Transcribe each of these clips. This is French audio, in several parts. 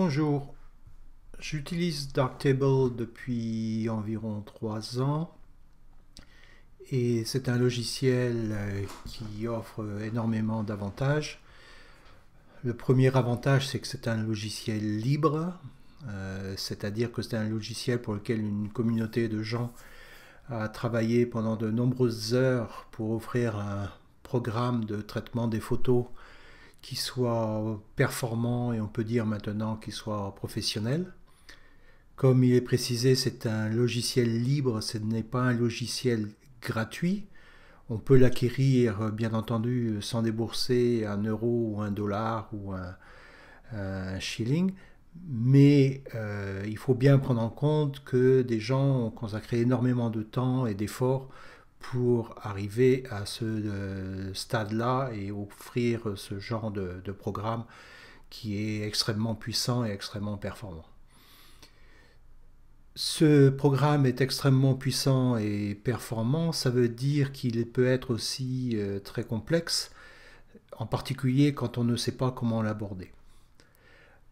Bonjour, j'utilise Darktable depuis environ 3 ans et c'est un logiciel euh, qui offre énormément d'avantages. Le premier avantage c'est que c'est un logiciel libre, euh, c'est-à-dire que c'est un logiciel pour lequel une communauté de gens a travaillé pendant de nombreuses heures pour offrir un programme de traitement des photos qui soit performant et on peut dire maintenant qu'il soit professionnel. Comme il est précisé, c'est un logiciel libre, ce n'est pas un logiciel gratuit. On peut l'acquérir, bien entendu, sans débourser un euro ou un dollar ou un, shilling, mais euh, il faut bien prendre en compte que des gens ont consacré énormément de temps et d'efforts pour arriver à ce euh, stade-là et offrir ce genre de, programme qui est extrêmement puissant et extrêmement performant. Ce programme est extrêmement puissant et performant, ça veut dire qu'il peut être aussi euh, très complexe, en particulier quand on ne sait pas comment l'aborder.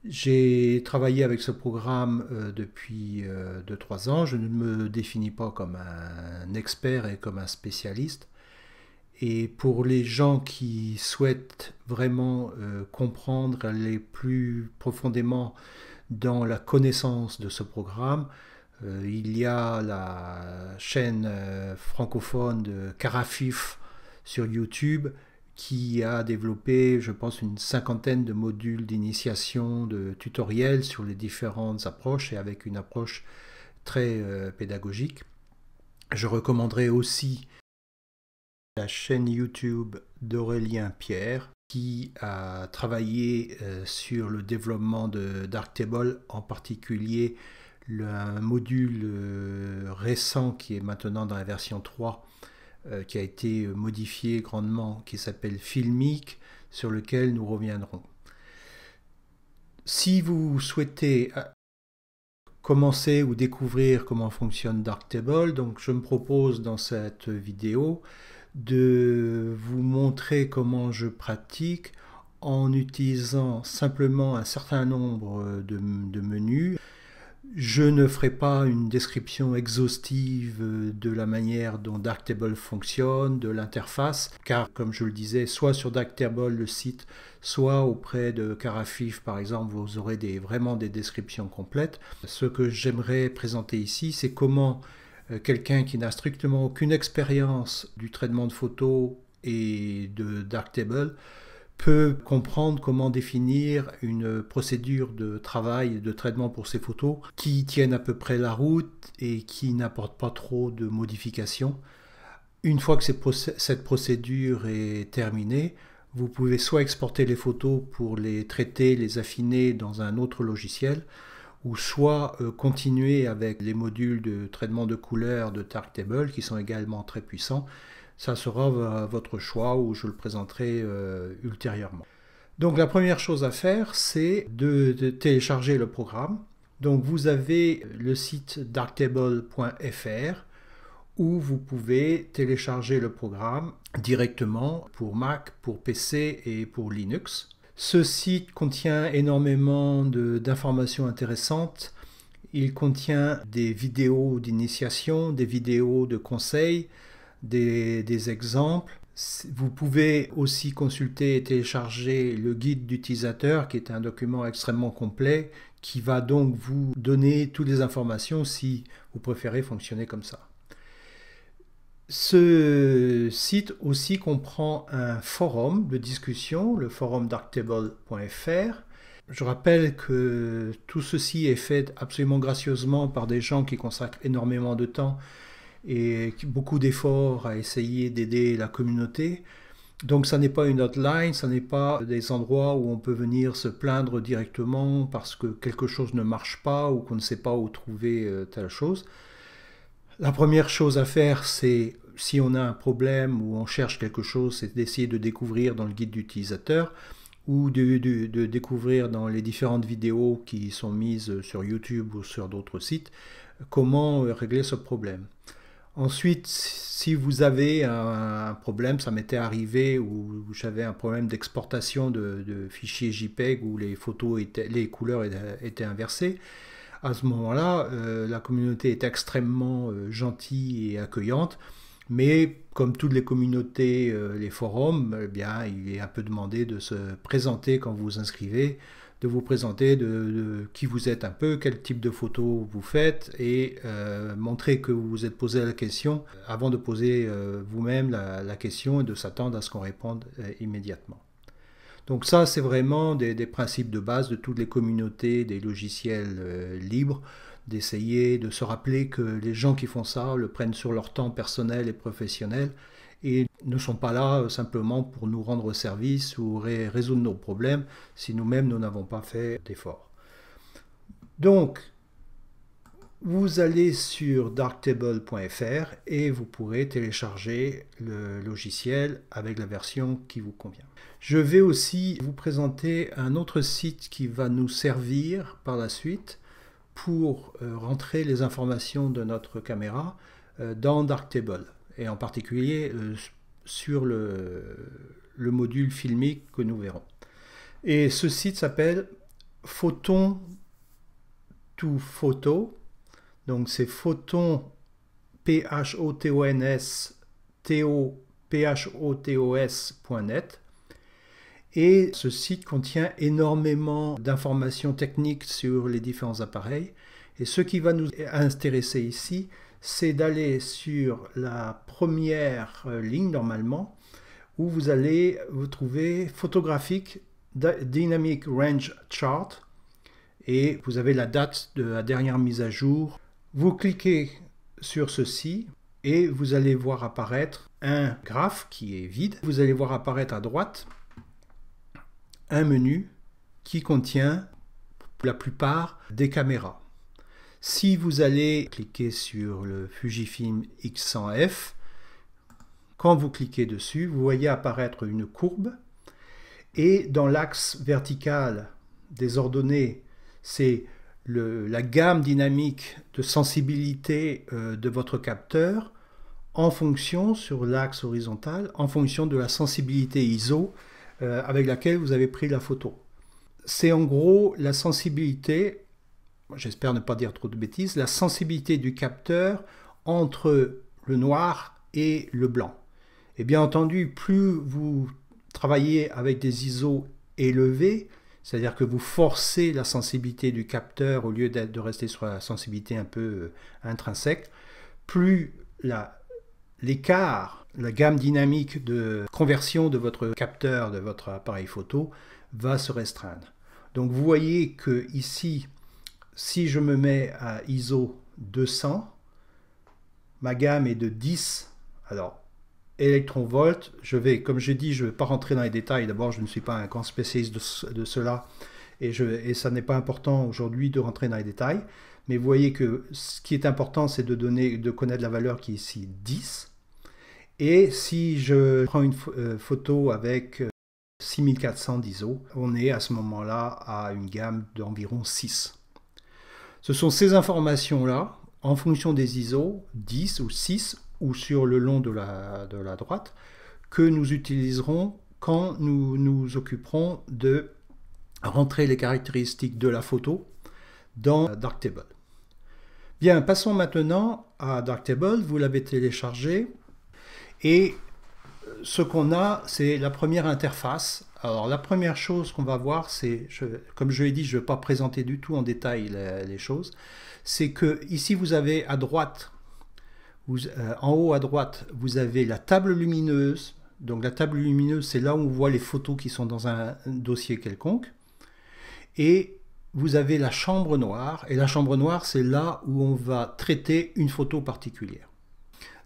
J'ai travaillé avec ce programme euh, depuis 2-3 euh, ans. Je ne me définis pas comme un expert et comme un spécialiste. Et pour les gens qui souhaitent vraiment euh, comprendre, les plus profondément dans la connaissance de ce programme, il y a la chaîne francophone de Carafif sur YouTube qui a développé, je pense, une cinquantaine de modules d'initiation, de tutoriels sur les différentes approches et avec une approche très euh, pédagogique. Je recommanderai aussi la chaîne YouTube d'Aurélien Pierre qui a travaillé euh, sur le développement de Darktable, en particulier le, un module euh, récent qui est maintenant dans la version 3 euh, qui a été modifié grandement, qui s'appelle Filmic, sur lequel nous reviendrons. Si vous souhaitez euh, commencer ou découvrir comment fonctionne Darktable, donc je me propose dans cette vidéo de vous montrer comment je pratique en utilisant simplement un certain nombre de menus. Je ne ferai pas une description exhaustive euh, de la manière dont Darktable fonctionne, de l'interface, car comme je le disais, soit sur Darktable le site, soit auprès de Carafif par exemple, vous aurez vraiment des descriptions complètes. Ce que j'aimerais présenter ici, c'est comment euh, quelqu'un qui n'a strictement aucune expérience du traitement de photos et de Darktable peut comprendre comment définir une procédure de travail de traitement pour ces photos qui tiennent à peu près la route et qui n'apporte pas trop de modifications. Une fois que cette procédure est terminée, vous pouvez soit exporter les photos pour les traiter, les affiner dans un autre logiciel, ou soit euh, continuer avec les modules de traitement de couleurs de Tarktable qui sont également très puissants ça sera euh, votre choix ou je le présenterai euh, ultérieurement. Donc la première chose à faire, c'est de, télécharger le programme. Donc vous avez le site darktable.fr où vous pouvez télécharger le programme directement pour Mac, pour PC et pour Linux. Ce site contient énormément d'informations intéressantes. Il contient des vidéos d'initiation, des vidéos de conseils, des, exemples. Vous pouvez aussi consulter et télécharger le guide d'utilisateur, qui est un document extrêmement complet, qui va donc vous donner toutes les informations si vous préférez fonctionner comme ça. Ce site aussi comprend un forum de discussion, le forum darktable.fr. Je rappelle que tout ceci est fait absolument gracieusement par des gens qui consacrent énormément de temps et beaucoup d'efforts à essayer d'aider la communauté. Donc ça n'est pas une hotline, ça n'est pas des endroits où on peut venir se plaindre directement parce que quelque chose ne marche pas ou qu'on ne sait pas où trouver euh, telle chose. La première chose à faire, c'est si on a un problème ou on cherche quelque chose, c'est d'essayer de découvrir dans le guide d'utilisateur ou de, de, découvrir dans les différentes vidéos qui sont mises sur YouTube ou sur d'autres sites comment euh, régler ce problème. Ensuite, si vous avez un problème, ça m'était arrivé où j'avais un problème d'exportation de, fichiers JPEG où les photos les couleurs étaient inversées. À ce moment-là, euh, la communauté est extrêmement euh, gentille et accueillante, mais comme toutes les communautés, euh, les forums, eh bien, il est un peu demandé de se présenter quand vous vous inscrivez de vous présenter, de, qui vous êtes un peu, quel type de photo vous faites et euh, montrer que vous vous êtes posé la question euh, avant de poser euh, vous-même la, question et de s'attendre à ce qu'on réponde immédiatement. Donc ça, c'est vraiment des, principes de base de toutes les communautés des logiciels libres, d'essayer de se rappeler que les gens qui font ça le prennent sur leur temps personnel et professionnel et ne sont pas là euh, simplement pour nous rendre service ou résoudre nos problèmes si nous-mêmes nous n'avons pas fait d'efforts. Donc, vous allez sur darktable.fr et vous pourrez télécharger le logiciel avec la version qui vous convient. Je vais aussi vous présenter un autre site qui va nous servir par la suite pour euh, rentrer les informations de notre caméra euh, dans Darktable et en particulier euh, sur le, module filmique que nous verrons. Et ce site s'appelle Photon to Photo. Donc c'est Photon P-H-O-T-O-N-S o p h o t o Et ce site contient énormément d'informations techniques sur les différents appareils. Et ce qui va nous intéresser ici, c'est d'aller sur la première euh, ligne normalement, où vous allez vous trouver photographique Dynamic Range Chart et vous avez la date de la dernière mise à jour. Vous cliquez sur ceci et vous allez voir apparaître un graphe qui est vide. Vous allez voir apparaître à droite un menu qui contient la plupart des caméras. Si vous allez cliquer sur le Fujifilm X100F, quand vous cliquez dessus, vous voyez apparaître une courbe et dans l'axe vertical des ordonnées, c'est la gamme dynamique de sensibilité euh, de votre capteur en fonction sur l'axe horizontal, en fonction de la sensibilité ISO euh, avec laquelle vous avez pris la photo. C'est en gros la sensibilité j'espère ne pas dire trop de bêtises, la sensibilité du capteur entre le noir et le blanc. Et bien entendu, plus vous travaillez avec des ISO élevés, c'est-à-dire que vous forcez la sensibilité du capteur au lieu de rester sur la sensibilité un peu euh, intrinsèque, plus l'écart, la, gamme dynamique de conversion de votre capteur, de votre appareil photo, va se restreindre. Donc vous voyez que ici, si je me mets à ISO 200, ma gamme est de 10. Alors, électron je vais, comme j'ai dit, je ne vais pas rentrer dans les détails. D'abord, je ne suis pas un grand spécialiste de, cela et, ça n'est pas important aujourd'hui de rentrer dans les détails. Mais vous voyez que ce qui est important, c'est de, de connaître la valeur qui est ici 10. Et si je prends une euh, photo avec 6400 euh, d'ISO, on est à ce moment-là à une gamme d'environ 6. Ce sont ces informations-là, en fonction des ISO 10 ou 6 ou sur le long de la, droite, que nous utiliserons quand nous nous occuperons de rentrer les caractéristiques de la photo dans Darktable. Bien, passons maintenant à Darktable. Vous l'avez téléchargé et ce qu'on a, c'est la première interface. Alors la première chose qu'on va voir, c'est, comme je l'ai dit, je ne vais pas présenter du tout en détail les, choses, c'est que ici vous avez à droite, euh, en haut à droite, vous avez la table lumineuse. Donc la table lumineuse, c'est là où on voit les photos qui sont dans un, un dossier quelconque. Et vous avez la chambre noire. Et la chambre noire, c'est là où on va traiter une photo particulière.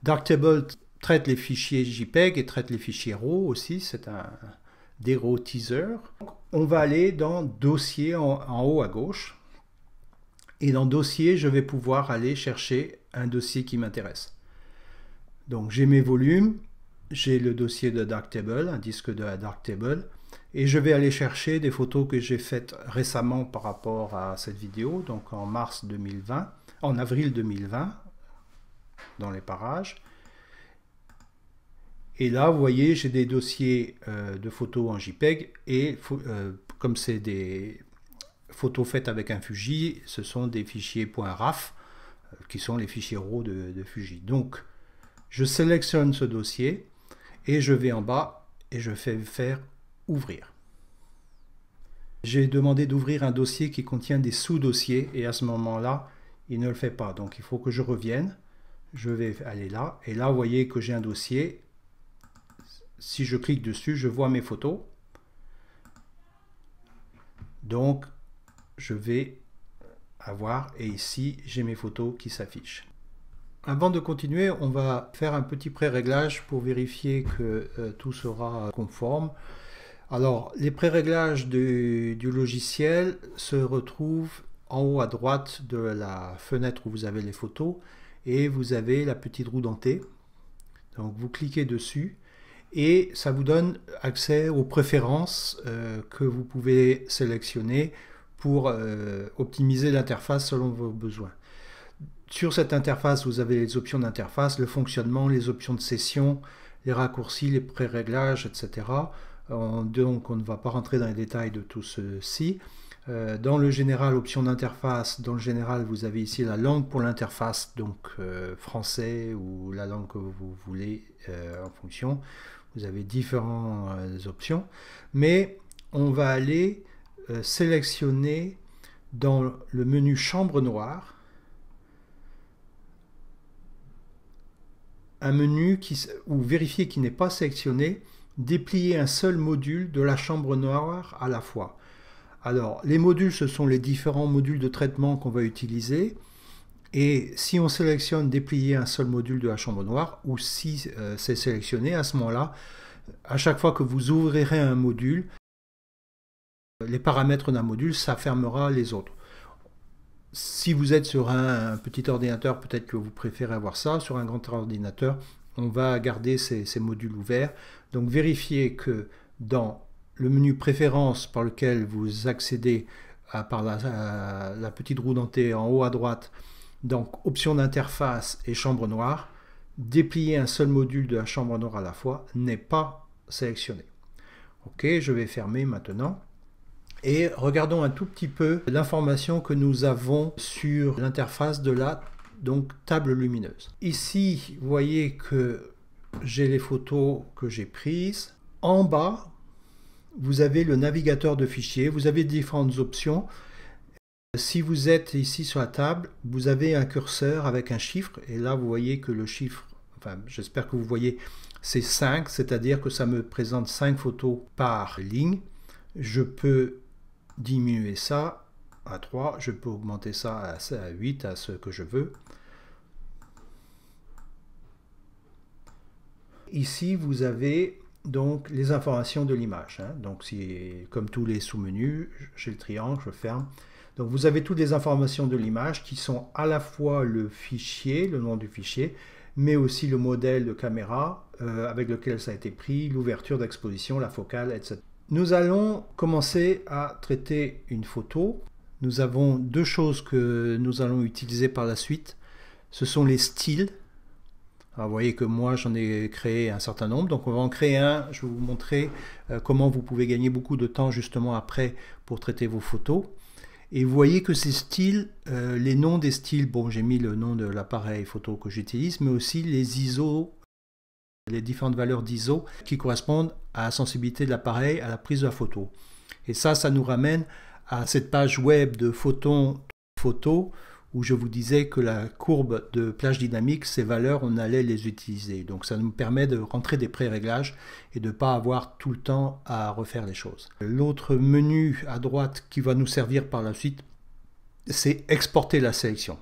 Darktable traite les fichiers JPEG et traite les fichiers RAW aussi, c'est un des RAW teaser. On va aller dans Dossier en, en, haut à gauche. Et dans Dossier, je vais pouvoir aller chercher un dossier qui m'intéresse. Donc j'ai mes volumes, j'ai le dossier de Darktable, un disque de Darktable, et je vais aller chercher des photos que j'ai faites récemment par rapport à cette vidéo, donc en mars 2020, en avril 2020, dans les parages. Et là, vous voyez, j'ai des dossiers euh, de photos en JPEG et euh, comme c'est des photos faites avec un Fuji, ce sont des fichiers .raf euh, qui sont les fichiers RAW de, de, Fuji. Donc, je sélectionne ce dossier et je vais en bas et je fais faire ouvrir. J'ai demandé d'ouvrir un dossier qui contient des sous-dossiers et à ce moment-là, il ne le fait pas. Donc, il faut que je revienne. Je vais aller là et là, vous voyez que j'ai un dossier si je clique dessus, je vois mes photos. Donc, je vais avoir, et ici, j'ai mes photos qui s'affichent. Avant de continuer, on va faire un petit pré-réglage pour vérifier que euh, tout sera conforme. Alors, les pré-réglages du, logiciel se retrouvent en haut à droite de la fenêtre où vous avez les photos et vous avez la petite roue dentée. Donc, vous cliquez dessus et ça vous donne accès aux préférences euh, que vous pouvez sélectionner pour euh, optimiser l'interface selon vos besoins. Sur cette interface, vous avez les options d'interface, le fonctionnement, les options de session, les raccourcis, les pré-réglages, etc. donc on ne va pas rentrer dans les détails de tout ceci. Euh, dans le général, options d'interface, dans le général, vous avez ici la langue pour l'interface, donc français ou la langue que vous voulez en fonction. Vous avez différentes euh, options, mais on va aller euh, sélectionner dans le menu chambre noire un menu ou vérifier qu'il n'est pas sélectionné, déplier un seul module de la chambre noire à la fois. Alors, les modules, ce sont les différents modules de traitement qu'on va utiliser. Et si on sélectionne déplier un seul module de la chambre noire, ou si euh, c'est sélectionné, à ce moment-là, à chaque fois que vous ouvrirez un module, les paramètres d'un module, ça fermera les autres. Si vous êtes sur un, petit ordinateur, peut-être que vous préférez avoir ça. Sur un grand ordinateur, on va garder ces, modules ouverts. Donc vérifiez que dans le menu préférence par lequel vous accédez à, par la, la petite roue dentée en haut à droite, donc option d'interface et chambre noire, déplier un seul module de la chambre noire à la fois n'est pas sélectionné. Ok, je vais fermer maintenant. Et regardons un tout petit peu l'information que nous avons sur l'interface de la donc, table lumineuse. Ici, vous voyez que j'ai les photos que j'ai prises. En bas, vous avez le navigateur de fichiers, vous avez différentes options. Si vous êtes ici sur la table, vous avez un curseur avec un chiffre et là vous voyez que le chiffre, enfin j'espère que vous voyez, c'est 5, c'est-à-dire que ça me présente 5 photos par ligne. Je peux diminuer ça à 3, je peux augmenter ça à 8, à ce que je veux. Ici vous avez donc les informations de l'image. Hein. Donc si, comme tous les sous-menus, j'ai le triangle, je ferme. Donc vous avez toutes les informations de l'image qui sont à la fois le fichier, le nom du fichier, mais aussi le modèle de caméra euh, avec lequel ça a été pris, l'ouverture d'exposition, la focale, etc. Nous allons commencer à traiter une photo. Nous avons deux choses que nous allons utiliser par la suite. Ce sont les styles. vous voyez que moi j'en ai créé un certain nombre, donc on va en créer un. Je vais vous montrer euh, comment vous pouvez gagner beaucoup de temps justement après pour traiter vos photos. Et vous voyez que ces styles, euh, les noms des styles, bon j'ai mis le nom de l'appareil photo que j'utilise, mais aussi les ISO, les différentes valeurs d'ISO qui correspondent à la sensibilité de l'appareil à la prise de la photo. Et ça, ça nous ramène à cette page web de Photon Photo où je vous disais que la courbe de plage dynamique, ces valeurs, on allait les utiliser. Donc ça nous permet de rentrer des pré-réglages et de ne pas avoir tout le temps à refaire les choses. L'autre menu à droite qui va nous servir par la suite, c'est exporter la sélection.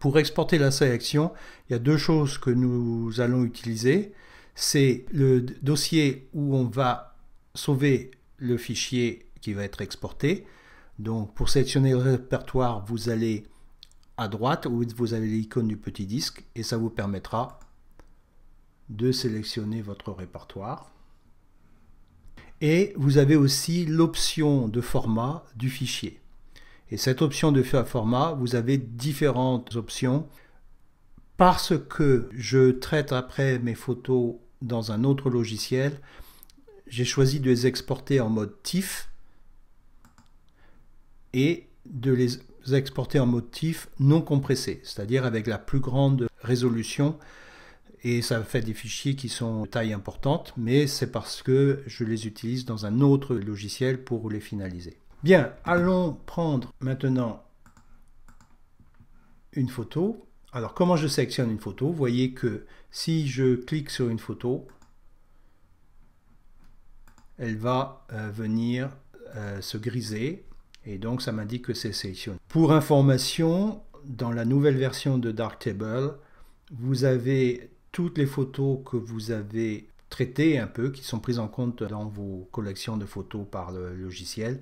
Pour exporter la sélection, il y a deux choses que nous allons utiliser. C'est le dossier où on va sauver le fichier qui va être exporté. Donc pour sélectionner le répertoire, vous allez à droite où vous avez l'icône du petit disque et ça vous permettra de sélectionner votre répertoire. Et vous avez aussi l'option de format du fichier. Et cette option de format, vous avez différentes options. Parce que je traite après mes photos dans un autre logiciel, j'ai choisi de les exporter en mode TIFF et de les exporter en motif non compressé, c'est-à-dire avec la plus grande résolution. Et ça fait des fichiers qui sont de taille importante, mais c'est parce que je les utilise dans un autre logiciel pour les finaliser. Bien, allons prendre maintenant une photo. Alors comment je sélectionne une photo Vous voyez que si je clique sur une photo, elle va euh, venir euh, se griser et donc ça m'indique que c'est sélectionné. Pour information, dans la nouvelle version de Darktable, vous avez toutes les photos que vous avez traitées un peu, qui sont prises en compte dans vos collections de photos par le logiciel,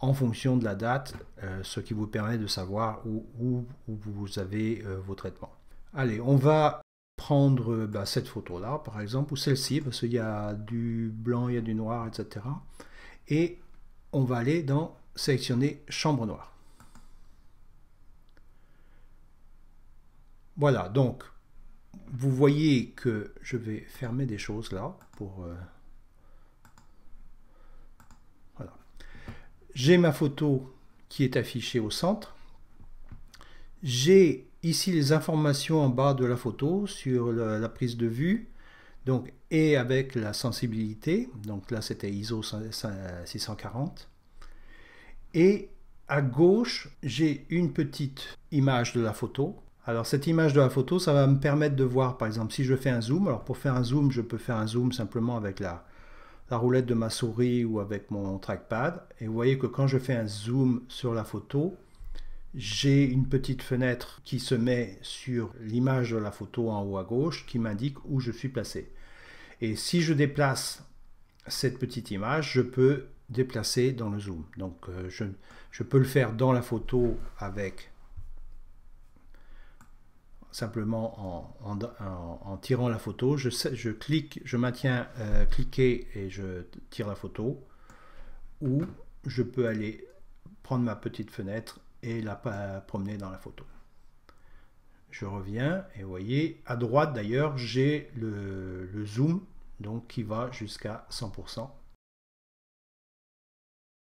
en fonction de la date, euh, ce qui vous permet de savoir où, vous avez euh, vos traitements. Allez, on va prendre bah, cette photo-là, par exemple, ou celle-ci, parce qu'il y a du blanc, il y a du noir, etc. Et on va aller dans sélectionner chambre noire. Voilà, donc vous voyez que je vais fermer des choses là pour... Euh, voilà. J'ai ma photo qui est affichée au centre. J'ai ici les informations en bas de la photo sur la, la prise de vue. Donc, et avec la sensibilité, donc là c'était ISO 640. Et à gauche, j'ai une petite image de la photo. Alors cette image de la photo, ça va me permettre de voir, par exemple, si je fais un zoom. Alors pour faire un zoom, je peux faire un zoom simplement avec la, la roulette de ma souris ou avec mon trackpad. Et vous voyez que quand je fais un zoom sur la photo, j'ai une petite fenêtre qui se met sur l'image de la photo en haut à gauche qui m'indique où je suis placé. Et si je déplace cette petite image, je peux déplacer dans le zoom. Donc euh, je, je, peux le faire dans la photo avec simplement en, tirant la photo. Je, je clique, je maintiens euh, cliquer et je tire la photo. Ou je peux aller prendre ma petite fenêtre et la promener dans la photo. Je reviens et vous voyez, à droite d'ailleurs, j'ai le, le zoom donc qui va jusqu'à 100%.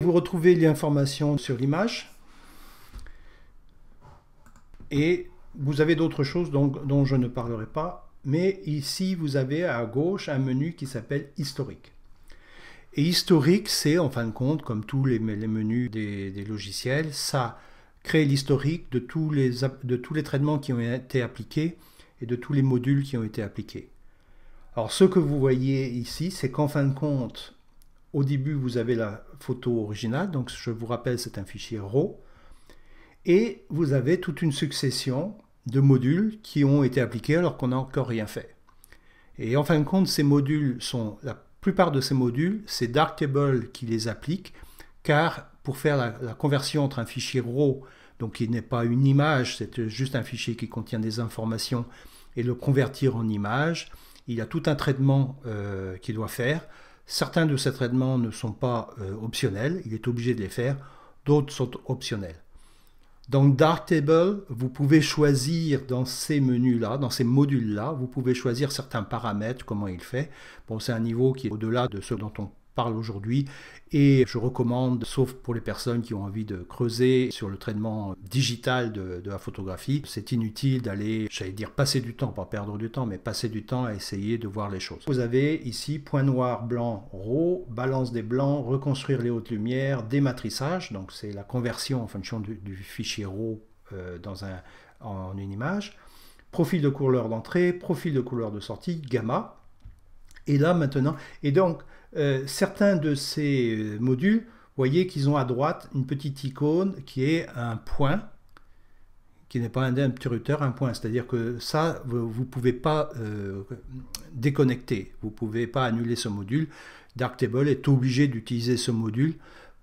Vous retrouvez l'information sur l'image. Et vous avez d'autres choses dont, je ne parlerai pas. Mais ici, vous avez à gauche un menu qui s'appelle historique. Et historique, c'est en fin de compte, comme tous les, menus des, logiciels, ça crée l'historique de tous les traitements qui ont été appliqués et de tous les modules qui ont été appliqués. Alors ce que vous voyez ici, c'est qu'en fin de compte, au début, vous avez la photo originale, donc je vous rappelle, c'est un fichier RAW. Et vous avez toute une succession de modules qui ont été appliqués alors qu'on n'a encore rien fait. Et en fin de compte, ces modules sont, la plupart de ces modules, c'est Darktable qui les applique, car pour faire la, conversion entre un fichier RAW, donc qui n'est pas une image, c'est juste un fichier qui contient des informations, et le convertir en image, il y a tout un traitement euh, qu'il doit faire. Certains de ces traitements ne sont pas euh, optionnels, il est obligé de les faire, d'autres sont optionnels. Dans Darktable, vous pouvez choisir dans ces menus-là, dans ces modules-là, vous pouvez choisir certains paramètres, comment il fait. Bon, c'est un niveau qui est au-delà de ce dont on parle aujourd'hui et je recommande, sauf pour les personnes qui ont envie de creuser sur le traitement digital de, la photographie, c'est inutile d'aller, j'allais dire passer du temps, pas perdre du temps, mais passer du temps à essayer de voir les choses. Vous avez ici point noir, blanc, RAW, balance des blancs, reconstruire les hautes lumières, dématrissage, donc c'est la conversion en fonction du, fichier RAW euh, dans un, en une image, profil de couleur d'entrée, profil de couleur de sortie, gamma, et là maintenant, et donc euh, certains de ces modules, voyez qu'ils ont à droite une petite icône qui est un point, qui n'est pas un interrupteur, un point. C'est-à-dire que ça, vous ne pouvez pas euh, déconnecter, vous ne pouvez pas annuler ce module. Darktable est obligé d'utiliser ce module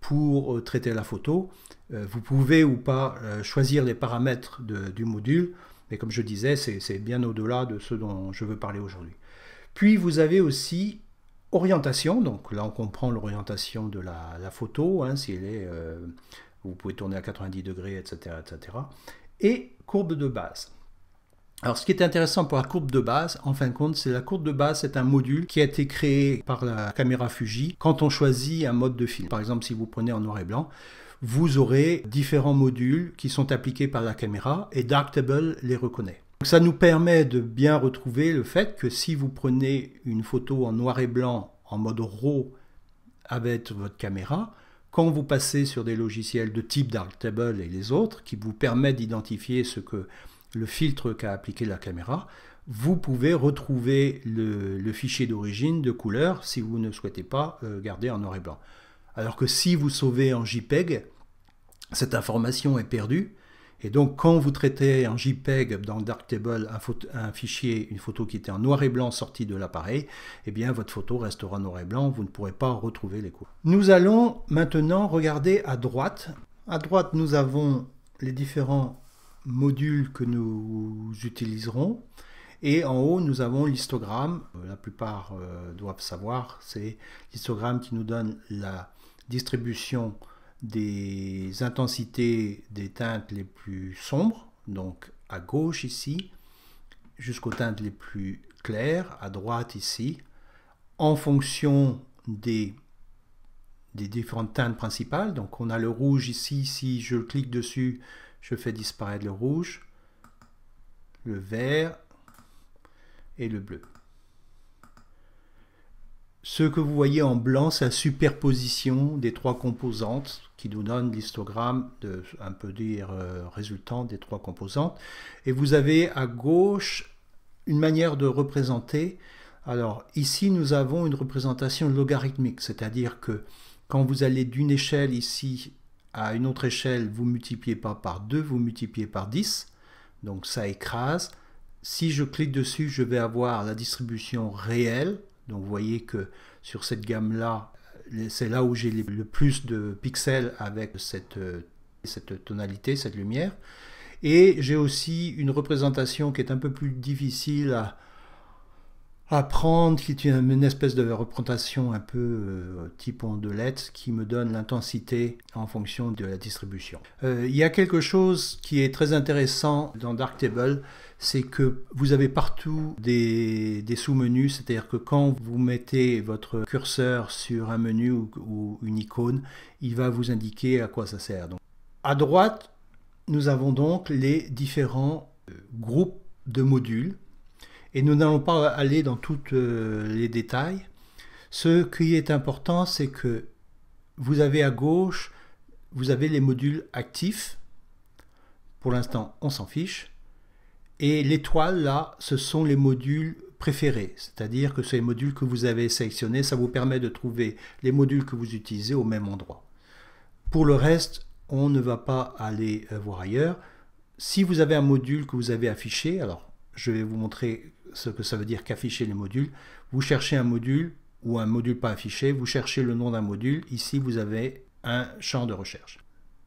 pour euh, traiter la photo. Vous pouvez ou pas choisir les paramètres du module, mais comme je disais, c'est bien au-delà de ce dont je veux parler aujourd'hui. Puis vous avez aussi Orientation, donc là on comprend l'orientation de la, photo, hein, si elle est, euh, vous pouvez tourner à 90 degrés, etc., etc. Et courbe de base. Alors ce qui est intéressant pour la courbe de base, en fin de compte, c'est la courbe de base, c'est un module qui a été créé par la caméra Fuji quand on choisit un mode de film. Par exemple, si vous prenez en noir et blanc, vous aurez différents modules qui sont appliqués par la caméra et Darktable les reconnaît. Donc ça nous permet de bien retrouver le fait que si vous prenez une photo en noir et blanc en mode RAW avec votre caméra, quand vous passez sur des logiciels de type Darktable et les autres qui vous permettent d'identifier ce que le filtre qu'a appliqué la caméra, vous pouvez retrouver le, le fichier d'origine de couleur si vous ne souhaitez pas euh, garder en noir et blanc. Alors que si vous sauvez en JPEG, cette information est perdue et donc, quand vous traitez en JPEG dans le Darktable un, fichier, une photo qui était en noir et blanc sortie de l'appareil, eh bien, votre photo restera en noir et blanc, vous ne pourrez pas retrouver les couleurs. Nous allons maintenant regarder à droite. À droite, nous avons les différents modules que nous utiliserons. Et en haut, nous avons l'histogramme. La plupart euh, doivent savoir, c'est l'histogramme qui nous donne la distribution des intensités des teintes les plus sombres, donc à gauche ici, jusqu'aux teintes les plus claires, à droite ici, en fonction des, des différentes teintes principales. Donc on a le rouge ici, si je clique dessus, je fais disparaître le rouge, le vert et le bleu. Ce que vous voyez en blanc, c'est la superposition des trois composantes qui nous donne l'histogramme, de, un peu dire euh, résultant des trois composantes. Et vous avez à gauche une manière de représenter. Alors ici, nous avons une représentation logarithmique, c'est-à-dire que quand vous allez d'une échelle ici à une autre échelle, vous multipliez pas par 2, vous multipliez par 10. Donc ça écrase. Si je clique dessus, je vais avoir la distribution réelle donc vous voyez que sur cette gamme-là, c'est là où j'ai le plus de pixels avec euh, cette, tonalité, cette lumière. Et j'ai aussi une représentation qui est un peu plus difficile à, à prendre, qui est une, espèce de représentation un peu euh, type ondelette, qui me donne l'intensité en fonction de la distribution. Euh, il y a quelque chose qui est très intéressant dans Darktable, c'est que vous avez partout des, sous-menus, c'est-à-dire que quand vous mettez votre curseur sur un menu ou, une icône, il va vous indiquer à quoi ça sert. Donc, à droite, nous avons donc les différents euh, groupes de modules, et nous n'allons pas aller dans tous euh, les détails. Ce qui est important, c'est que vous avez à gauche, vous avez les modules actifs. Pour l'instant, on s'en fiche. Et l'étoile, là, ce sont les modules préférés, c'est-à-dire que ces modules que vous avez sélectionnés, ça vous permet de trouver les modules que vous utilisez au même endroit. Pour le reste, on ne va pas aller euh, voir ailleurs. Si vous avez un module que vous avez affiché, alors je vais vous montrer ce que ça veut dire qu'afficher les modules. Vous cherchez un module ou un module pas affiché, vous cherchez le nom d'un module. Ici, vous avez un champ de recherche.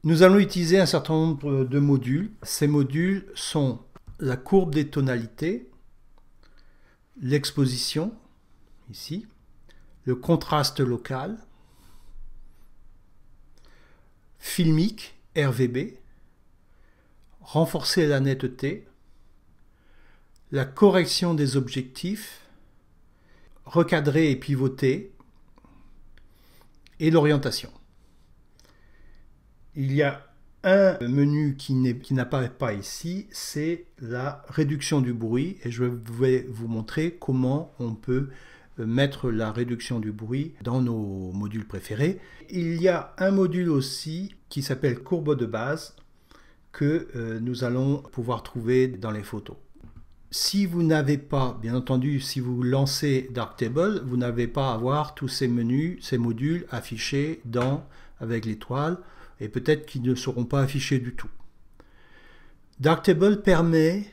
Nous allons utiliser un certain nombre de modules. Ces modules sont la courbe des tonalités, l'exposition, ici, le contraste local, filmique, RVB, renforcer la netteté, la correction des objectifs, recadrer et pivoter, et l'orientation. Il y a un menu qui n'apparaît pas ici, c'est la réduction du bruit. Et je vais vous montrer comment on peut euh, mettre la réduction du bruit dans nos modules préférés. Il y a un module aussi qui s'appelle courbe de base que euh, nous allons pouvoir trouver dans les photos. Si vous n'avez pas, bien entendu, si vous lancez Darktable, vous n'avez pas à voir tous ces menus, ces modules affichés dans, avec l'étoile et peut-être qu'ils ne seront pas affichés du tout. Darktable permet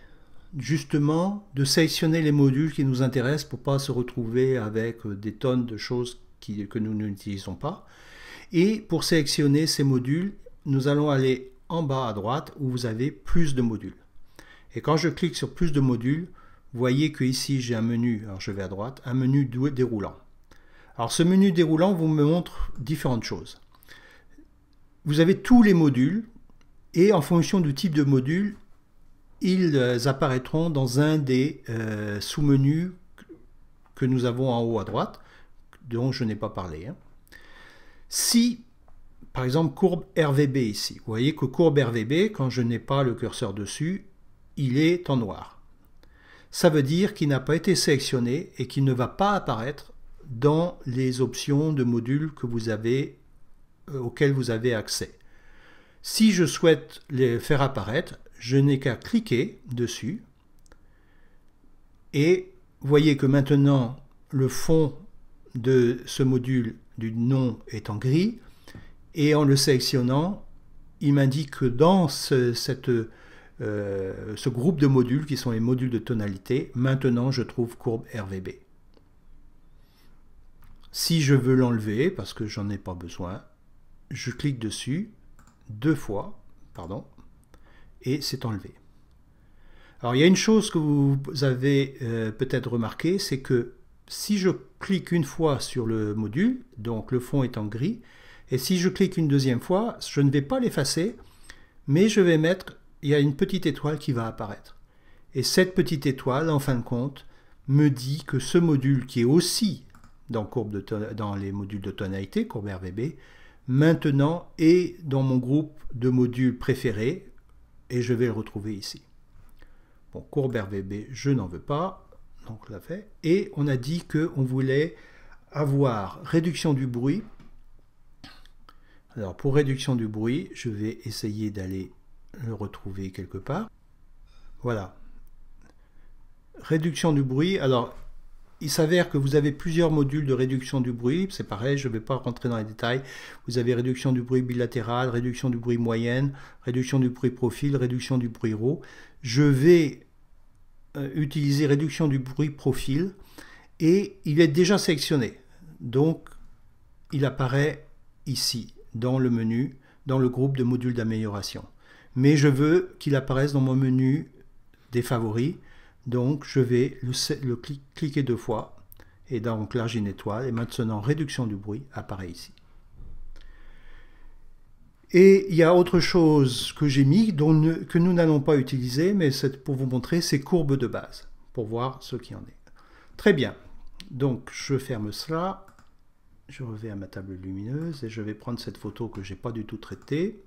justement de sélectionner les modules qui nous intéressent pour ne pas se retrouver avec euh, des tonnes de choses que nous n'utilisons pas. Et pour sélectionner ces modules, nous allons aller en bas à droite où vous avez plus de modules. Et quand je clique sur plus de modules, vous voyez que ici j'ai un menu, alors je vais à droite, un menu déroulant. Alors ce menu déroulant vous me montre différentes choses. Vous avez tous les modules et en fonction du type de module, ils euh, apparaîtront dans un des euh, sous-menus que nous avons en haut à droite, dont je n'ai pas parlé. Hein. Si, par exemple, courbe RVB ici, vous voyez que courbe RVB, quand je n'ai pas le curseur dessus, il est en noir. Ça veut dire qu'il n'a pas été sélectionné et qu'il ne va pas apparaître dans les options de modules que vous avez euh, auxquels vous avez accès. Si je souhaite les faire apparaître, je n'ai qu'à cliquer dessus et vous voyez que maintenant le fond de ce module du nom est en gris et en le sélectionnant, il m'indique que dans ce, euh, groupe de modules qui sont les modules de tonalité, maintenant je trouve courbe RVB. Si je veux l'enlever parce que j'en ai pas besoin, je clique dessus deux fois, pardon, et c'est enlevé. Alors il y a une chose que vous avez euh, peut-être remarqué, c'est que si je clique une fois sur le module, donc le fond est en gris, et si je clique une deuxième fois, je ne vais pas l'effacer, mais je vais mettre, il y a une petite étoile qui va apparaître. Et cette petite étoile, en fin de compte, me dit que ce module qui est aussi dans, dans les modules de tonalité, courbe RVB, maintenant et dans mon groupe de modules préférés et je vais le retrouver ici. Bon, courbe RVB, je n'en veux pas, donc je fait. Et on a dit qu'on voulait avoir réduction du bruit. Alors pour réduction du bruit, je vais essayer d'aller le retrouver quelque part. Voilà. Réduction du bruit. Alors il s'avère que vous avez plusieurs modules de réduction du bruit, c'est pareil, je ne vais pas rentrer dans les détails. Vous avez réduction du bruit bilatéral, réduction du bruit moyenne, réduction du bruit profil, réduction du bruit RAW. Je vais euh, utiliser réduction du bruit profil et il est déjà sélectionné. Donc, il apparaît ici, dans le menu, dans le groupe de modules d'amélioration. Mais je veux qu'il apparaisse dans mon menu des favoris donc je vais le, cliquer deux fois et donc là j'ai étoile et maintenant réduction du bruit apparaît ici. Et il y a autre chose que j'ai mis que nous n'allons pas utiliser mais c'est pour vous montrer ces courbes de base pour voir ce qu'il en est. Très bien, donc je ferme cela, je reviens à ma table lumineuse et je vais prendre cette photo que je n'ai pas du tout traitée.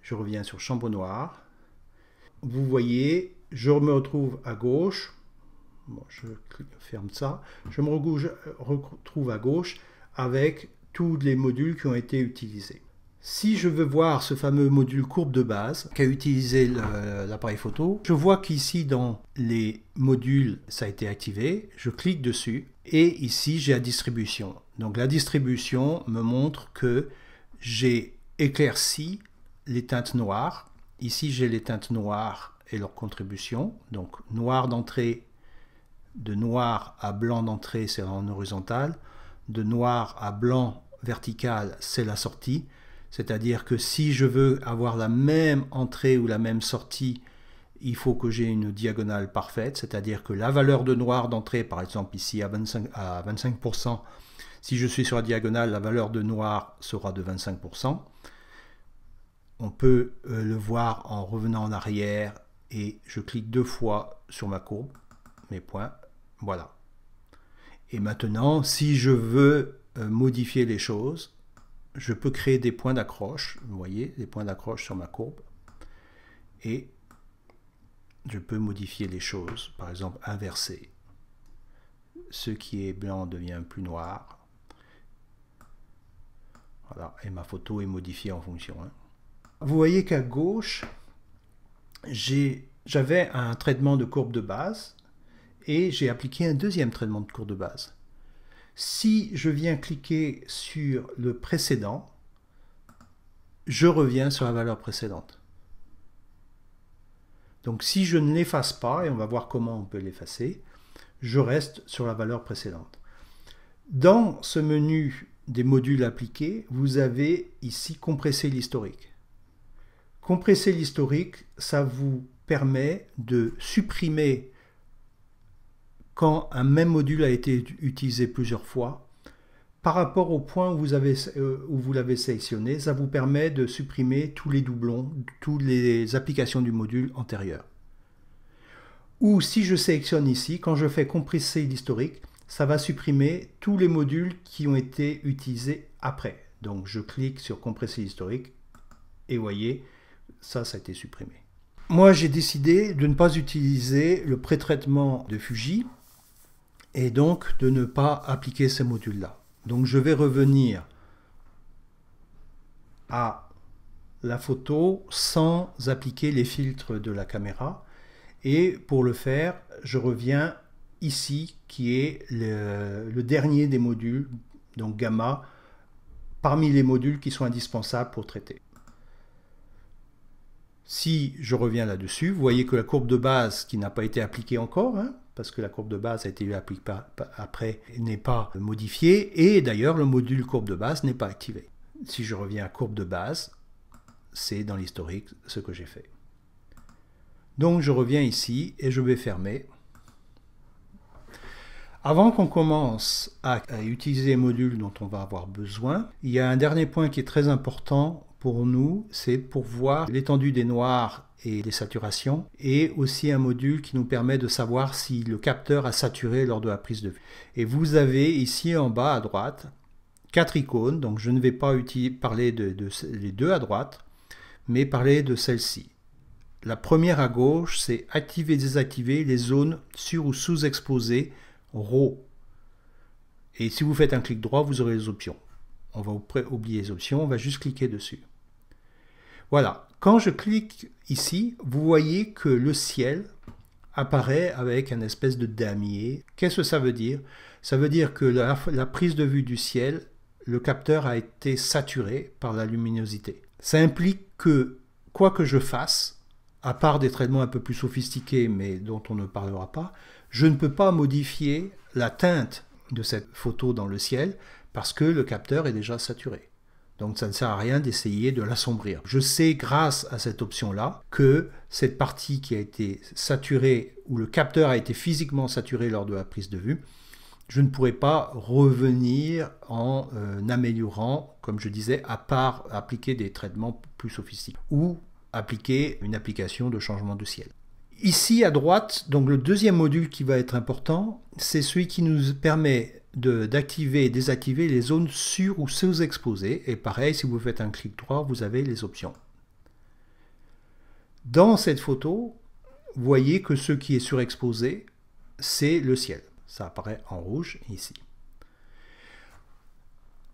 Je reviens sur chambre noir Vous voyez je me retrouve à gauche. je ferme ça. Je me euh, retrouve à gauche avec tous les modules qui ont été utilisés. Si je veux voir ce fameux module courbe de base qu'a utilisé l'appareil photo, je vois qu'ici dans les modules, ça a été activé. Je clique dessus et ici j'ai la distribution. Donc la distribution me montre que j'ai éclairci les teintes noires. Ici j'ai les teintes noires et leur contribution. Donc noir d'entrée, de noir à blanc d'entrée, c'est en horizontal. De noir à blanc vertical, c'est la sortie. C'est-à-dire que si je veux avoir la même entrée ou la même sortie, il faut que j'ai une diagonale parfaite. C'est-à-dire que la valeur de noir d'entrée, par exemple ici à 25%, à 25% si je suis sur la diagonale, la valeur de noir sera de 25%. On peut euh, le voir en revenant en arrière et je clique deux fois sur ma courbe, mes points, voilà. Et maintenant, si je veux euh, modifier les choses, je peux créer des points d'accroche, vous voyez, des points d'accroche sur ma courbe, et je peux modifier les choses, par exemple inverser. Ce qui est blanc devient plus noir. Voilà, et ma photo est modifiée en fonction. Hein. Vous voyez qu'à gauche, j'avais un traitement de courbe de base et j'ai appliqué un deuxième traitement de courbe de base. Si je viens cliquer sur le précédent, je reviens sur la valeur précédente. Donc si je ne l'efface pas, et on va voir comment on peut l'effacer, je reste sur la valeur précédente. Dans ce menu des modules appliqués, vous avez ici compressé l'historique. Compresser l'historique, ça vous permet de supprimer quand un même module a été utilisé plusieurs fois. Par rapport au point euh, où vous, l'avez sélectionné, ça vous permet de supprimer tous les doublons, toutes les applications du module antérieur. Ou si je sélectionne ici, quand je fais compresser l'historique, ça va supprimer tous les modules qui ont été utilisés après. Donc je clique sur compresser l'historique et voyez, ça, ça a été supprimé. Moi, j'ai décidé de ne pas utiliser le pré-traitement de Fuji et donc de ne pas appliquer ces modules-là. Donc, je vais revenir à la photo sans appliquer les filtres de la caméra. Et pour le faire, je reviens ici qui est le, le, dernier des modules, donc gamma, parmi les modules qui sont indispensables pour traiter. Si je reviens là-dessus, vous voyez que la courbe de base qui n'a pas été appliquée encore, hein, parce que la courbe de base a été appliquée après, n'est pas modifiée, et d'ailleurs le module courbe de base n'est pas activé. Si je reviens à courbe de base, c'est dans l'historique ce que j'ai fait. Donc je reviens ici et je vais fermer. Avant qu'on commence à, à utiliser les modules dont on va avoir besoin, il y a un dernier point qui est très important pour nous, c'est pour voir l'étendue des noirs et des saturations, et aussi un module qui nous permet de savoir si le capteur a saturé lors de la prise de vue. Et vous avez ici en bas à droite quatre icônes, donc je ne vais pas parler de, les deux à droite, mais parler de celle-ci. La première à gauche, c'est activer désactiver les zones sur ou sous-exposées RAW. Et si vous faites un clic droit, vous aurez les options. On va oublier les options, on va juste cliquer dessus. Voilà, quand je clique ici, vous voyez que le ciel apparaît avec un espèce de damier. Qu'est-ce que ça veut dire Ça veut dire que la, prise de vue du ciel, le capteur a été saturé par la luminosité. Ça implique que quoi que je fasse, à part des traitements un peu plus sophistiqués mais dont on ne parlera pas, je ne peux pas modifier la teinte de cette photo dans le ciel parce que le capteur est déjà saturé. Donc ça ne sert à rien d'essayer de l'assombrir. Je sais grâce à cette option-là que cette partie qui a été saturée, ou le capteur a été physiquement saturé lors de la prise de vue, je ne pourrai pas revenir en euh, améliorant, comme je disais, à part appliquer des traitements plus sophistiqués ou appliquer une application de changement de ciel. Ici à droite, donc le deuxième module qui va être important, c'est celui qui nous permet d'activer et désactiver les zones sur ou sous-exposées. Et pareil, si vous faites un clic droit, vous avez les options. Dans cette photo, vous voyez que ce qui est surexposé, c'est le ciel. Ça apparaît en rouge ici.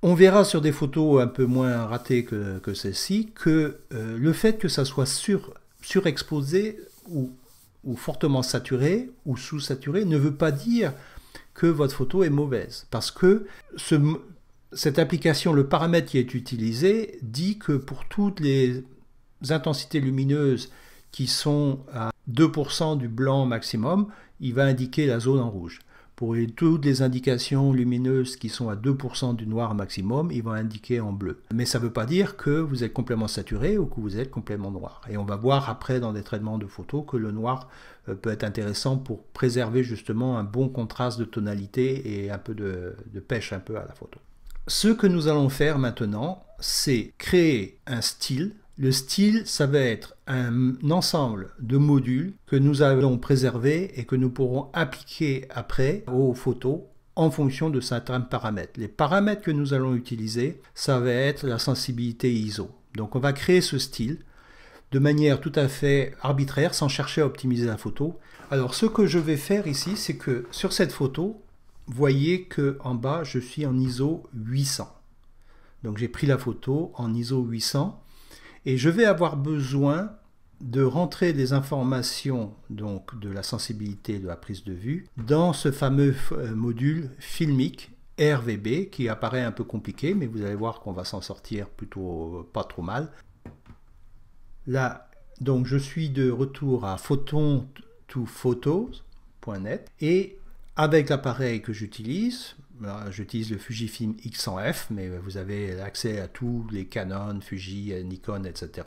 On verra sur des photos un peu moins ratées que, que celle-ci que euh, le fait que ça soit surexposé ou, ou fortement saturé ou sous-saturé ne veut pas dire que votre photo est mauvaise. Parce que cette application, le paramètre qui est utilisé, dit que pour toutes les intensités lumineuses qui sont à 2% du blanc maximum, il va indiquer la zone en rouge. Pour toutes les indications lumineuses qui sont à 2% du noir maximum, ils vont indiquer en bleu. Mais ça ne veut pas dire que vous êtes complètement saturé ou que vous êtes complètement noir. Et on va voir après dans des traitements de photos que le noir euh, peut être intéressant pour préserver justement un bon contraste de tonalité et un peu de, de pêche un peu à la photo. Ce que nous allons faire maintenant, c'est créer un style le style, ça va être un ensemble de modules que nous allons préserver et que nous pourrons appliquer après aux photos en fonction de certains paramètres. Les paramètres que nous allons utiliser, ça va être la sensibilité ISO. Donc on va créer ce style de manière tout à fait arbitraire, sans chercher à optimiser la photo. Alors ce que je vais faire ici, c'est que sur cette photo, voyez que en bas, je suis en ISO 800. Donc j'ai pris la photo en ISO 800 et je vais avoir besoin de rentrer des informations donc de la sensibilité de la prise de vue dans ce fameux euh, module filmique RVB qui apparaît un peu compliqué mais vous allez voir qu'on va s'en sortir plutôt euh, pas trop mal. Là donc je suis de retour à photon to photos.net et avec l'appareil que j'utilise, bah, j'utilise le Fujifilm X100F, mais vous avez accès à tous les Canon, Fuji, Nikon, etc.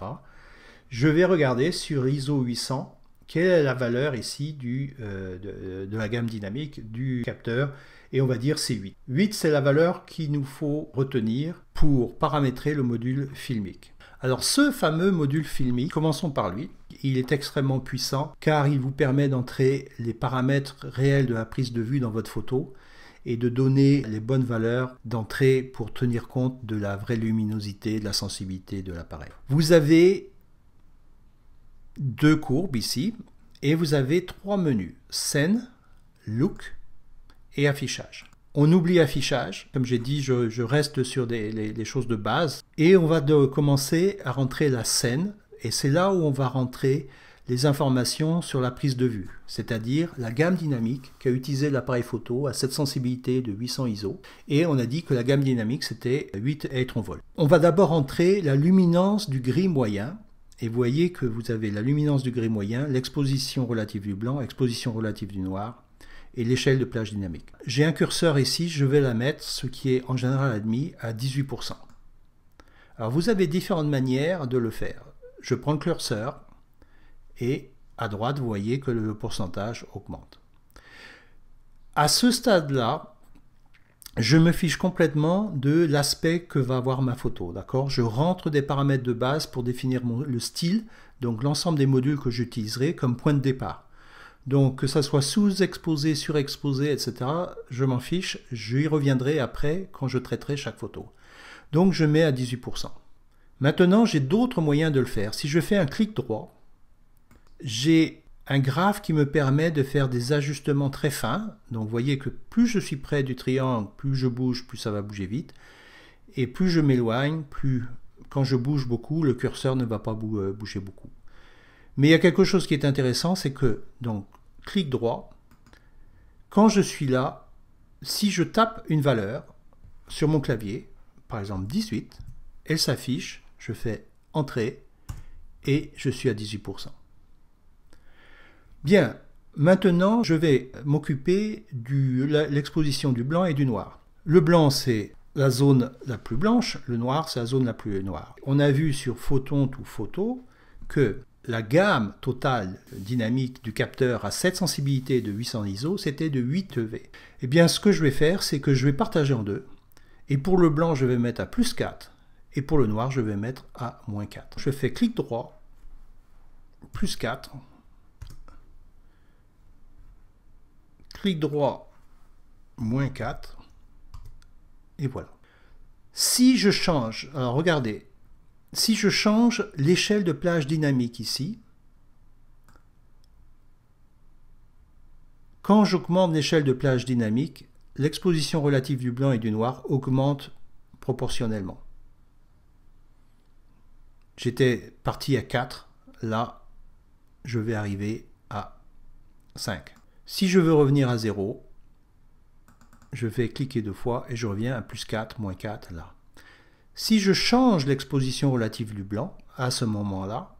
Je vais regarder sur ISO 800 quelle est la valeur ici euh, de, de, la gamme dynamique du capteur et on va dire c'est 8. 8 c'est la valeur qu'il nous faut retenir pour paramétrer le module filmique. Alors ce fameux module filmique, commençons par lui il est extrêmement puissant car il vous permet d'entrer les paramètres réels de la prise de vue dans votre photo et de donner les bonnes valeurs d'entrée pour tenir compte de la vraie luminosité, de la sensibilité de l'appareil. Vous avez deux courbes ici et vous avez trois menus, scène, look et affichage. On oublie affichage, comme j'ai dit, je, reste sur des, les, choses de base. Et on va commencer à rentrer la scène et c'est là où on va rentrer les informations sur la prise de vue, c'est-à-dire la gamme dynamique qu'a utilisé l'appareil photo à cette sensibilité de 800 ISO, et on a dit que la gamme dynamique c'était 8 vol. On va d'abord entrer la luminance du gris moyen, et vous voyez que vous avez la luminance du gris moyen, l'exposition relative du blanc, l'exposition relative du noir, et l'échelle de plage dynamique. J'ai un curseur ici, je vais la mettre, ce qui est en général admis, à 18%. Alors vous avez différentes manières de le faire je prends le curseur et à droite, vous voyez que le pourcentage augmente. À ce stade-là, je me fiche complètement de l'aspect que va avoir ma photo, d'accord Je rentre des paramètres de base pour définir le style, donc l'ensemble des modules que j'utiliserai comme point de départ. Donc que ça soit sous-exposé, surexposé, etc., je m'en fiche, y reviendrai après quand je traiterai chaque photo. Donc je mets à 18%. Maintenant, j'ai d'autres moyens de le faire. Si je fais un clic droit, j'ai un graphe qui me permet de faire des ajustements très fins. Donc vous voyez que plus je suis près du triangle, plus je bouge, plus ça va bouger vite. Et plus je m'éloigne, plus quand je bouge beaucoup, le curseur ne va pas euh, bouger beaucoup. Mais il y a quelque chose qui est intéressant, c'est que, donc, clic droit, quand je suis là, si je tape une valeur sur mon clavier, par exemple 18, elle s'affiche je fais Entrer et je suis à 18%. Bien, maintenant je vais m'occuper de l'exposition du blanc et du noir. Le blanc c'est la zone la plus blanche, le noir c'est la zone la plus noire. On a vu sur photon ou photo que la gamme totale dynamique du capteur à cette sensibilité de 800 ISO, c'était de 8 EV. Eh bien, ce que je vais faire, c'est que je vais partager en deux. Et pour le blanc, je vais mettre à plus 4. Et pour le noir, je vais mettre à moins 4. Je fais clic droit, plus 4. Clic droit, moins 4. Et voilà. Si je change, alors regardez, si je change l'échelle de plage dynamique ici, quand j'augmente l'échelle de plage dynamique, l'exposition relative du blanc et du noir augmente proportionnellement. J'étais parti à 4. Là, je vais arriver à 5. Si je veux revenir à 0, je vais cliquer deux fois et je reviens à plus 4, moins 4, là. Si je change l'exposition relative du blanc, à ce moment-là,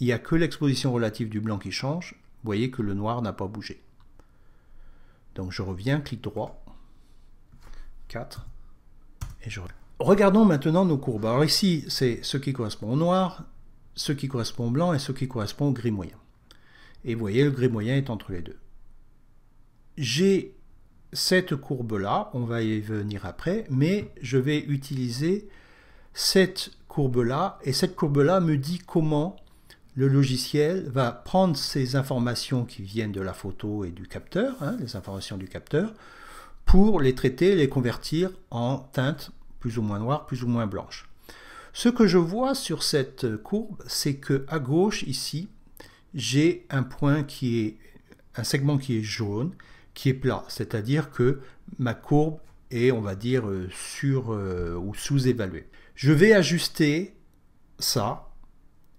il n'y a que l'exposition relative du blanc qui change. Vous voyez que le noir n'a pas bougé. Donc je reviens, clic droit, 4, et je reviens. Regardons maintenant nos courbes. Alors ici, c'est ce qui correspond au noir, ce qui correspond au blanc et ce qui correspond au gris moyen. Et vous voyez, le gris moyen est entre les deux. J'ai cette courbe-là, on va y venir après, mais je vais utiliser cette courbe-là, et cette courbe-là me dit comment le logiciel va prendre ces informations qui viennent de la photo et du capteur, hein, les informations du capteur, pour les traiter, les convertir en teintes plus ou moins noire, plus ou moins blanche. Ce que je vois sur cette courbe, c'est que à gauche ici, j'ai un point qui est un segment qui est jaune, qui est plat, c'est-à-dire que ma courbe est, on va dire, euh, sur euh, ou sous-évaluée. Je vais ajuster ça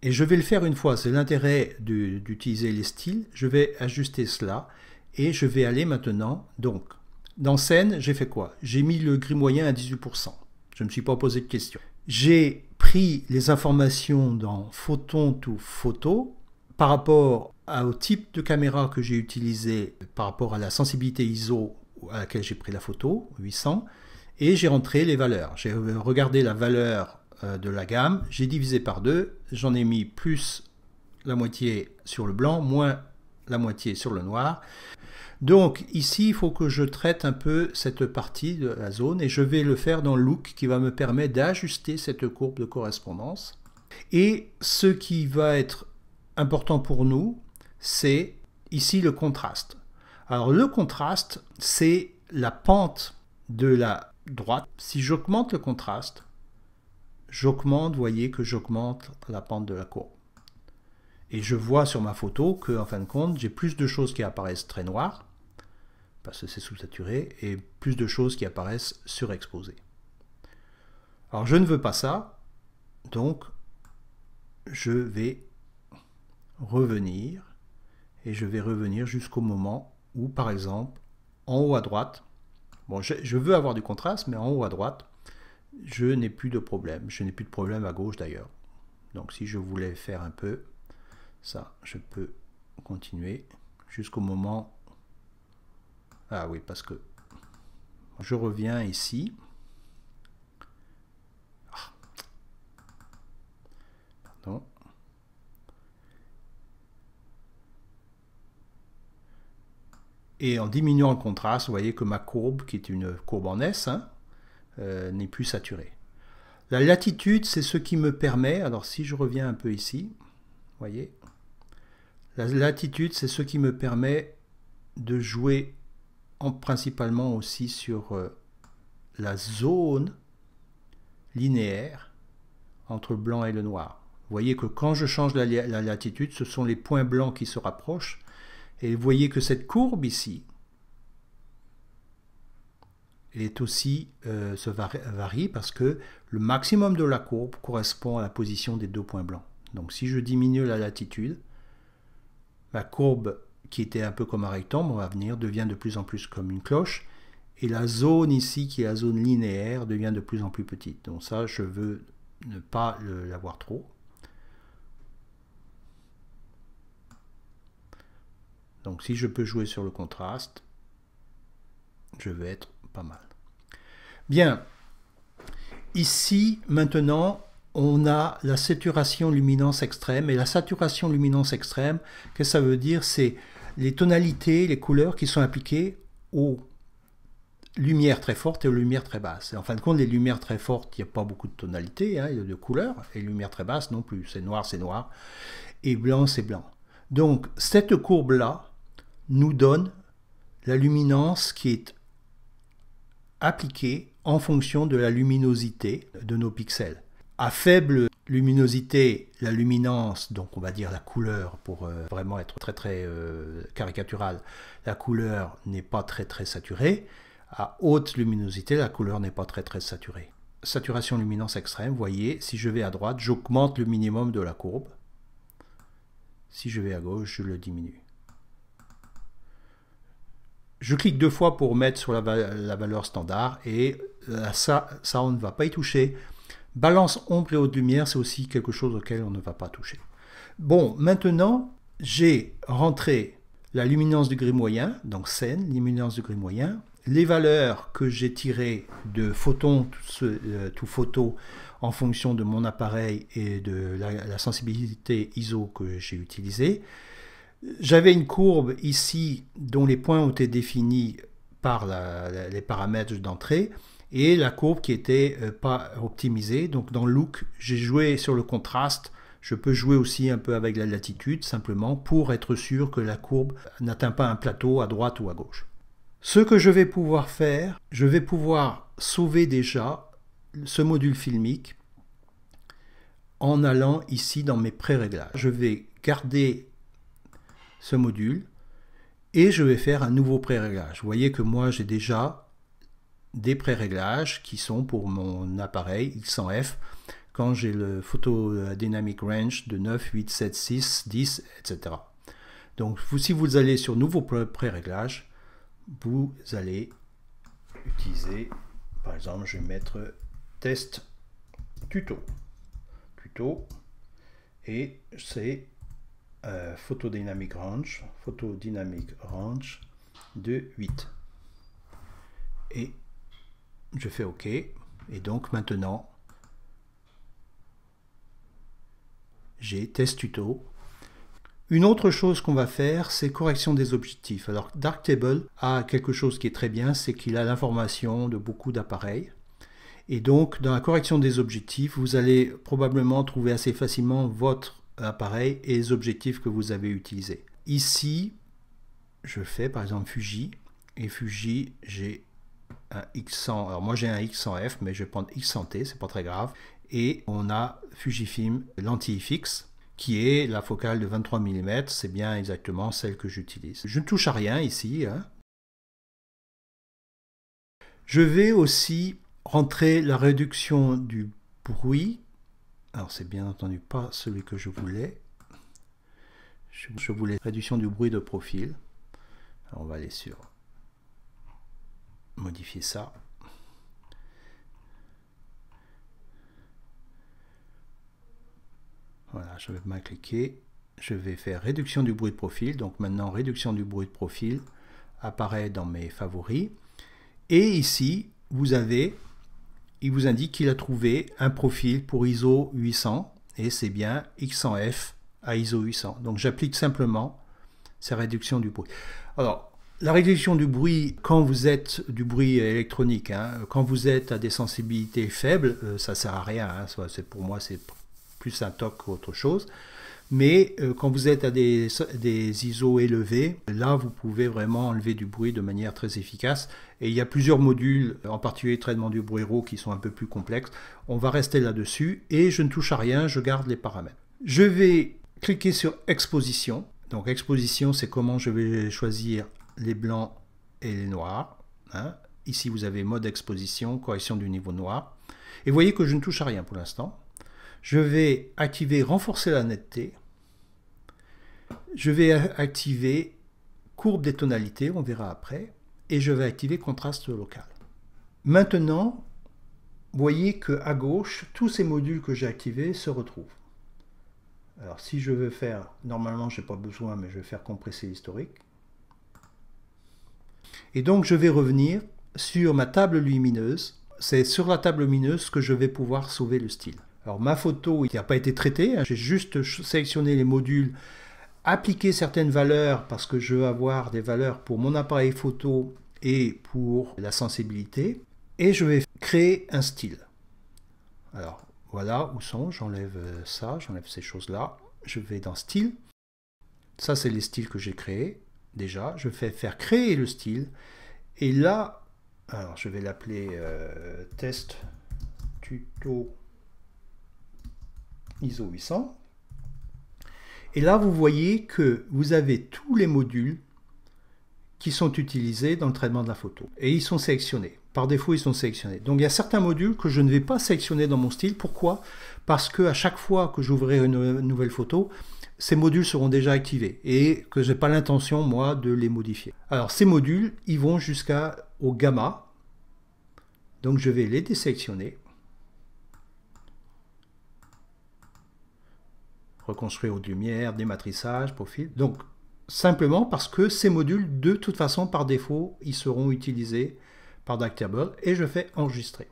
et je vais le faire une fois. C'est l'intérêt d'utiliser les styles. Je vais ajuster cela et je vais aller maintenant. Donc, dans scène, j'ai fait quoi J'ai mis le gris moyen à 18%. Je ne me suis pas posé de questions. J'ai pris les informations dans Photon ou Photo par rapport au type de caméra que j'ai utilisé, par rapport à la sensibilité ISO à laquelle j'ai pris la photo, 800, et j'ai rentré les valeurs. J'ai regardé la valeur euh, de la gamme, j'ai divisé par deux, j'en ai mis plus la moitié sur le blanc, moins la moitié sur le noir. Donc ici, il faut que je traite un peu cette partie de la zone et je vais le faire dans Look qui va me permettre d'ajuster cette courbe de correspondance. Et ce qui va être important pour nous, c'est ici le contraste. Alors le contraste, c'est la pente de la droite. Si j'augmente le contraste, j'augmente, voyez que j'augmente la pente de la courbe. Et je vois sur ma photo que, en fin de compte, j'ai plus de choses qui apparaissent très noires parce que c'est sous-saturé, et plus de choses qui apparaissent surexposées. Alors je ne veux pas ça, donc je vais revenir, et je vais revenir jusqu'au moment où, par exemple, en haut à droite, bon, je, je veux avoir du contraste, mais en haut à droite, je n'ai plus de problème. Je n'ai plus de problème à gauche d'ailleurs. Donc si je voulais faire un peu ça, je peux continuer jusqu'au moment ah oui, parce que je reviens ici. Ah. Et en diminuant le contraste, vous voyez que ma courbe, qui est une courbe en S, hein, euh, n'est plus saturée. La latitude, c'est ce qui me permet, alors si je reviens un peu ici, vous voyez, la latitude, c'est ce qui me permet de jouer principalement aussi sur euh, la zone linéaire entre le blanc et le noir. Vous voyez que quand je change la, latitude, ce sont les points blancs qui se rapprochent. Et vous voyez que cette courbe ici, est aussi, euh, se varie parce que le maximum de la courbe correspond à la position des deux points blancs. Donc si je diminue la latitude, la courbe qui était un peu comme un rectangle, va venir, devient de plus en plus comme une cloche. Et la zone ici, qui est la zone linéaire, devient de plus en plus petite. Donc ça, je veux ne pas euh, l'avoir trop. Donc si je peux jouer sur le contraste, je vais être pas mal. Bien. Ici, maintenant, on a la saturation luminance extrême. Et la saturation luminance extrême, qu'est-ce que ça veut dire C'est les tonalités, les couleurs qui sont appliquées aux lumières très fortes et aux lumières très basses. Et en fin de compte, les lumières très fortes, il n'y a pas beaucoup de tonalités, hein, a de couleurs, et les lumières très basses non plus. C'est noir, c'est noir, et blanc, c'est blanc. Donc, cette courbe-là nous donne la luminance qui est appliquée en fonction de la luminosité de nos pixels. À faible luminosité, la luminance, donc on va dire la couleur pour euh, vraiment être très très euh, caricatural, la couleur n'est pas très très saturée. À haute luminosité, la couleur n'est pas très très saturée. Saturation luminance extrême, voyez, si je vais à droite, j'augmente le minimum de la courbe. Si je vais à gauche, je le diminue. Je clique deux fois pour mettre sur la, valeur standard et euh, ça, ça, on ne va pas y toucher. Balance ombre et haute lumière, c'est aussi quelque chose auquel on ne va pas toucher. Bon, maintenant, j'ai rentré la luminance du gris moyen, donc scène, luminance du gris moyen, les valeurs que j'ai tirées de photons, tout, euh, photo, en fonction de mon appareil et de la, sensibilité ISO que j'ai utilisée. J'avais une courbe ici dont les points ont été définis par les paramètres d'entrée et la courbe qui était euh, pas optimisée. Donc dans Look, j'ai joué sur le contraste. Je peux jouer aussi un peu avec la latitude simplement pour être sûr que la courbe n'atteint pas un plateau à droite ou à gauche. Ce que je vais pouvoir faire, je vais pouvoir sauver déjà ce module filmique en allant ici dans mes pré-réglages. Je vais garder ce module et je vais faire un nouveau pré-réglage. Vous voyez que moi j'ai déjà des pré-réglages qui sont pour mon appareil X100F quand j'ai le Photo euh, Dynamic Range de 9, 8, 7, 6, 10, etc. Donc vous, si vous allez sur Nouveau pré réglages vous allez utiliser, par exemple, je vais mettre Test Tuto. Tuto, et c'est euh, Photo Dynamic Range, Photo Dynamic Range de 8. Et je fais OK. Et donc maintenant, j'ai test tuto. Une autre chose qu'on va faire, c'est correction des objectifs. Alors Darktable a quelque chose qui est très bien, c'est qu'il a l'information de beaucoup d'appareils. Et donc, dans la correction des objectifs, vous allez probablement trouver assez facilement votre appareil et les objectifs que vous avez utilisés. Ici, je fais par exemple Fuji. Et Fuji, j'ai un X100. Alors moi j'ai un X100F, mais je vais prendre X100T, c'est pas très grave. Et on a Fujifilm lentille fixe, qui est la focale de 23 mm. C'est bien exactement celle que j'utilise. Je ne touche à rien ici. Hein. Je vais aussi rentrer la réduction du bruit. Alors c'est bien entendu pas celui que je voulais. Je voulais réduction du bruit de profil. on va aller sur modifier ça. Voilà, je vais mal cliquer. Je vais faire réduction du bruit de profil. Donc maintenant, réduction du bruit de profil apparaît dans mes favoris. Et ici, vous avez, il vous indique qu'il a trouvé un profil pour ISO 800. Et c'est bien X100F à ISO 800. Donc j'applique simplement ces réduction du bruit. Alors, la réduction du bruit, quand vous êtes du bruit électronique, hein, quand vous êtes à des sensibilités faibles, ça euh, ça sert à rien. Hein, c'est pour moi, c'est plus un toc qu'autre chose. Mais euh, quand vous êtes à des, des ISO élevés, là, vous pouvez vraiment enlever du bruit de manière très efficace. Et il y a plusieurs modules, en particulier traitement du bruit RAW, qui sont un peu plus complexes. On va rester là-dessus et je ne touche à rien, je garde les paramètres. Je vais cliquer sur Exposition. Donc Exposition, c'est comment je vais choisir les blancs et les noirs. Hein. Ici, vous avez mode exposition, correction du niveau noir. Et vous voyez que je ne touche à rien pour l'instant. Je vais activer renforcer la netteté. Je vais activer courbe des tonalités, on verra après. Et je vais activer contraste local. Maintenant, vous voyez que à gauche, tous ces modules que j'ai activés se retrouvent. Alors si je veux faire, normalement je n'ai pas besoin, mais je vais faire compresser l'historique. Et donc je vais revenir sur ma table lumineuse. C'est sur la table lumineuse que je vais pouvoir sauver le style. Alors ma photo n'a pas été traitée, hein. j'ai juste sélectionné les modules, appliqué certaines valeurs parce que je veux avoir des valeurs pour mon appareil photo et pour la sensibilité. Et je vais créer un style. Alors voilà où sont, j'enlève euh, ça, j'enlève ces choses-là. Je vais dans style. Ça c'est les styles que j'ai créés déjà, je fais faire créer le style, et là, je vais l'appeler euh, test tuto ISO 800, et là vous voyez que vous avez tous les modules qui sont utilisés dans le traitement de la photo, et ils sont sélectionnés. Par défaut, ils sont sélectionnés. Donc il y a certains modules que je ne vais pas sélectionner dans mon style. Pourquoi Parce que à chaque fois que j'ouvrirai une euh, nouvelle photo, ces modules seront déjà activés et que je n'ai pas l'intention moi de les modifier. Alors ces modules, ils vont jusqu'au gamma. Donc je vais les désélectionner. Reconstruire haute lumière, dématrissage, profil. Donc simplement parce que ces modules, de toute façon, par défaut, ils seront utilisés par Dactable et je fais enregistrer.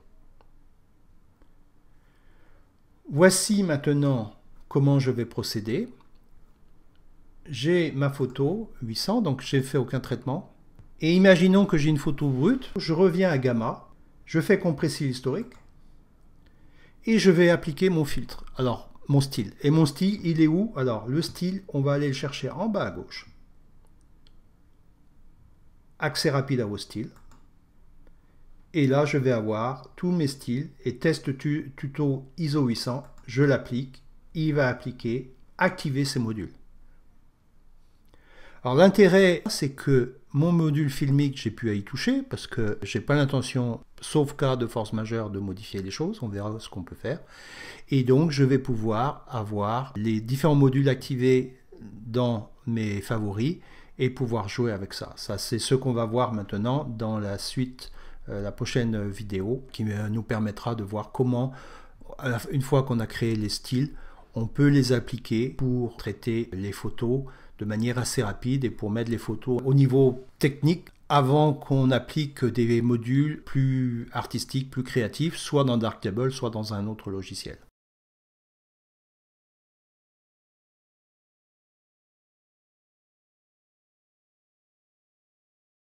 Voici maintenant comment je vais procéder j'ai ma photo 800, donc j'ai fait aucun traitement. Et imaginons que j'ai une photo brute, je reviens à gamma, je fais compresser l'historique et je vais appliquer mon filtre. Alors, mon style. Et mon style, il est où Alors, le style, on va aller le chercher en bas à gauche. Accès rapide à vos styles. Et là, je vais avoir tous mes styles et test tuto ISO 800. Je l'applique. Il va appliquer, activer ces modules. Alors l'intérêt, c'est que mon module filmique, j'ai pu y toucher parce que j'ai pas l'intention, sauf cas de force majeure, de modifier les choses. On verra ce qu'on peut faire. Et donc, je vais pouvoir avoir les différents modules activés dans mes favoris et pouvoir jouer avec ça. Ça, c'est ce qu'on va voir maintenant dans la suite, euh, la prochaine vidéo qui euh, nous permettra de voir comment, une fois qu'on a créé les styles, on peut les appliquer pour traiter les photos de manière assez rapide et pour mettre les photos au niveau technique avant qu'on applique des modules plus artistiques, plus créatifs, soit dans Darktable, soit dans un autre logiciel.